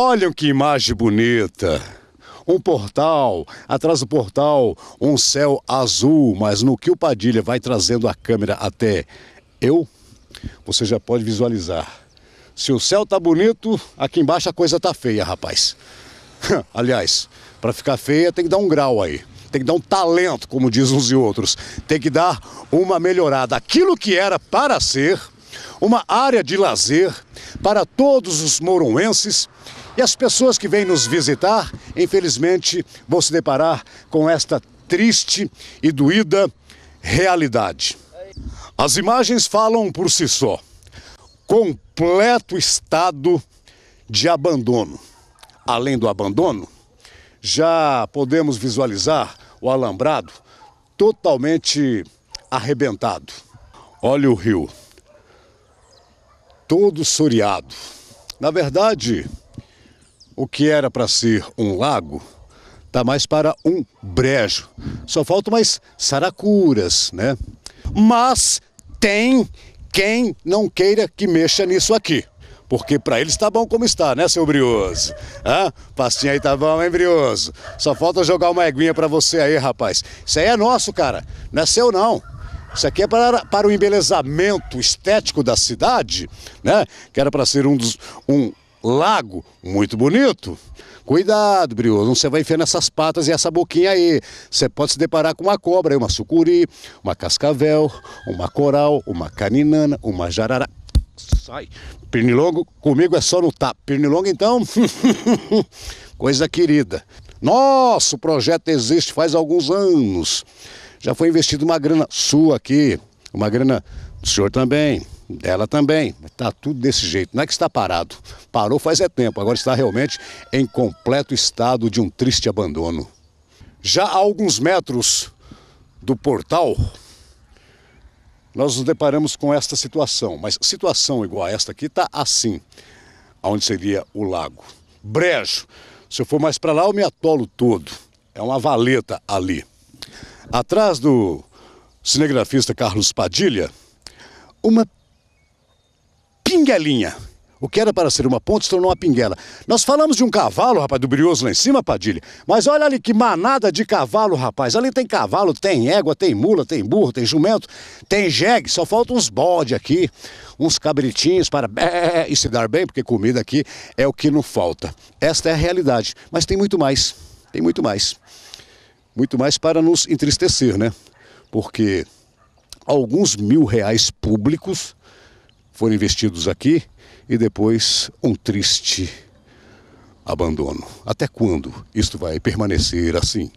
Olham que imagem bonita! Um portal, atrás do portal, um céu azul, mas no que o Padilha vai trazendo a câmera até eu, você já pode visualizar. Se o céu tá bonito, aqui embaixo a coisa tá feia, rapaz. Aliás, para ficar feia tem que dar um grau aí. Tem que dar um talento, como diz uns e outros. Tem que dar uma melhorada. Aquilo que era para ser, uma área de lazer para todos os moroenses e as pessoas que vêm nos visitar, infelizmente, vão se deparar com esta triste e doída realidade. As imagens falam por si só. Completo estado de abandono. Além do abandono, já podemos visualizar o alambrado totalmente arrebentado. Olha o rio todo soreado. Na verdade, o que era para ser um lago está mais para um brejo. Só faltam mais saracuras, né? Mas tem quem não queira que mexa nisso aqui. Porque para eles está bom como está, né, seu Brioso? Hã? Pastinha aí tá bom, hein, Brioso? Só falta jogar uma eguinha para você aí, rapaz. Isso aí é nosso, cara. Não é seu, não. Isso aqui é para, para o embelezamento estético da cidade, né? Que era para ser um dos um lago muito bonito. Cuidado, Brioso, você vai enfiar nessas patas e essa boquinha aí. Você pode se deparar com uma cobra, uma sucuri, uma cascavel, uma coral, uma caninana, uma jarara. Sai. Pernilongo, comigo é só tapa. Pernilongo, então, coisa querida. Nosso projeto existe faz alguns anos já foi investida uma grana sua aqui, uma grana do senhor também, dela também. Está tudo desse jeito, não é que está parado. Parou faz é tempo, agora está realmente em completo estado de um triste abandono. Já a alguns metros do portal, nós nos deparamos com esta situação, mas situação igual a esta aqui está assim, onde seria o lago. Brejo. Se eu for mais para lá, eu me atolo todo. É uma valeta ali atrás do cinegrafista Carlos Padilha, uma pinguelinha. O que era para ser uma ponte se tornou uma pinguela. Nós falamos de um cavalo, rapaz, do brioso lá em cima, Padilha. Mas olha ali que manada de cavalo, rapaz. Ali tem cavalo, tem égua, tem mula, tem burro, tem jumento, tem jegue. Só faltam uns bode aqui, uns cabritinhos para é, é, é, e se dar bem, porque comida aqui é o que não falta. Esta é a realidade. Mas tem muito mais. Tem muito mais muito mais para nos entristecer, né? Porque alguns mil reais públicos foram investidos aqui e depois um triste abandono. Até quando isso vai permanecer assim?